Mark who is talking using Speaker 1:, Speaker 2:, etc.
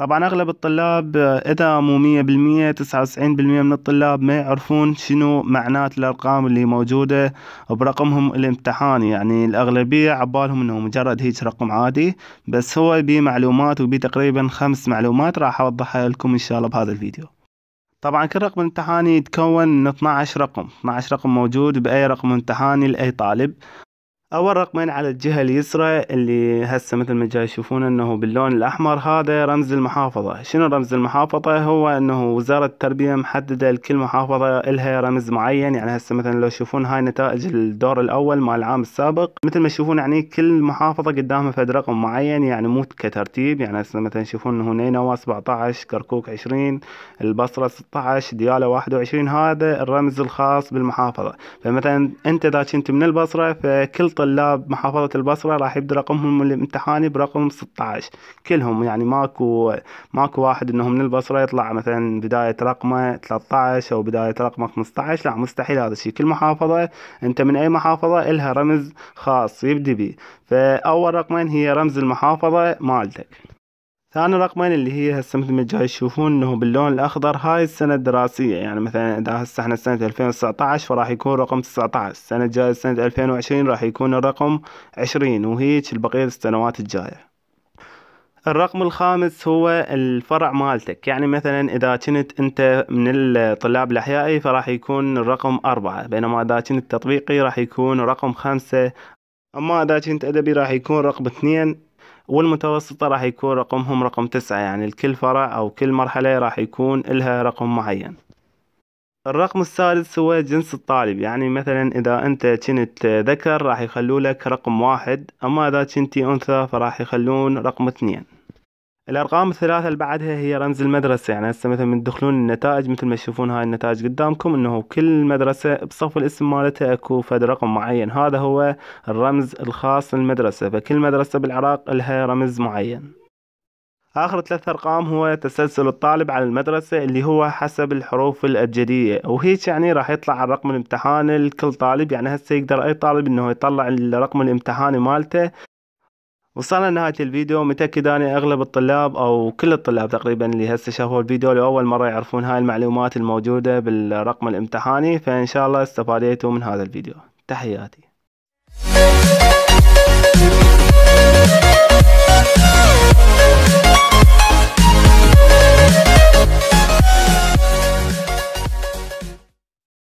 Speaker 1: طبعا اغلب الطلاب اذا آه، مو مية بالمية تسعة وتسعين بالمية من الطلاب ما يعرفون شنو معنات الارقام اللي موجودة برقمهم الامتحاني يعني الاغلبية عبالهم انه مجرد هيج رقم عادي بس هو بيه معلومات وبي تقريبا خمس معلومات راح اوضحها لكم ان شاء الله بهذا الفيديو طبعا كل رقم امتحاني يتكون من 12 رقم 12 رقم موجود بأي رقم امتحاني لأي طالب اول رقمين على الجهة اليسرى اللي هسه مثل ما جاي تشوفون انه باللون الاحمر هذا رمز المحافظة شنو رمز المحافظة هو انه وزارة التربية محددة لكل محافظة الها رمز معين يعني هسه مثلا لو تشوفون هاي نتائج الدور الاول مال العام السابق مثل ما تشوفون يعني كل محافظة قدامها فد رقم معين يعني مو كترتيب يعني هسه مثلا تشوفون هنا نوا 17 كركوك 20 البصرة 16 ديالة 21 هذا الرمز الخاص بالمحافظة فمثلا انت اذا كنت من البصرة فكل طلاب محافظة البصرة راح يبدأ رقمهم الامتحاني برقم 16 كلهم يعني ماكو ماكو واحد انهم من البصرة يطلع مثلا بداية رقمه 13 او بداية رقمه 15 لا مستحيل هذا الشيء كل محافظة انت من اي محافظة الها رمز خاص يبدي به فاول رقمين هي رمز المحافظة مالتك ثاني رقمين اللي هي هسه مثل ما جاي تشوفون انه باللون الاخضر هاي السنة الدراسية يعني مثلا اذا هسه احنا سنة 2019 فراح يكون رقم 19 السنة الجاية سنة 2020 راح يكون الرقم 20 وهيج البقية السنوات الجاية الرقم الخامس هو الفرع مالتك يعني مثلا إذا كنت أنت من الطلاب الأحيائي فراح يكون الرقم أربعة بينما إذا كنت تطبيقي راح يكون رقم خمسة أما إذا كنت أدبي راح يكون رقم اثنين والمتوسطة راح يكون رقمهم رقم تسعة يعني الكل فرع أو كل مرحلة راح يكون لها رقم معين الرقم السادس هو جنس الطالب يعني مثلا إذا أنت كنت ذكر راح يخلو لك رقم واحد أما إذا كنتي أنثى فراح يخلون رقم اثنين الارقام الثلاثه اللي بعدها هي رمز المدرسه يعني هسه مثلا من تدخلون النتائج مثل ما تشوفون هاي النتائج قدامكم انه كل مدرسه بصف الاسم مالتها اكو فد رقم معين هذا هو الرمز الخاص للمدرسه فكل مدرسه بالعراق لها رمز معين آخر ثلاث أرقام هو تسلسل الطالب على المدرسة اللي هو حسب الحروف الأبجدية وهيك يعني راح يطلع على رقم الامتحان لكل طالب يعني هسه يقدر أي طالب إنه يطلع الرقم الامتحاني مالته وصلنا لنهاية الفيديو متأكد أني أغلب الطلاب أو كل الطلاب تقريبا اللي هسه شافوا الفيديو لأول مرة يعرفون هاي المعلومات الموجودة بالرقم الامتحاني فإن شاء الله استفاديتوا من هذا الفيديو تحياتي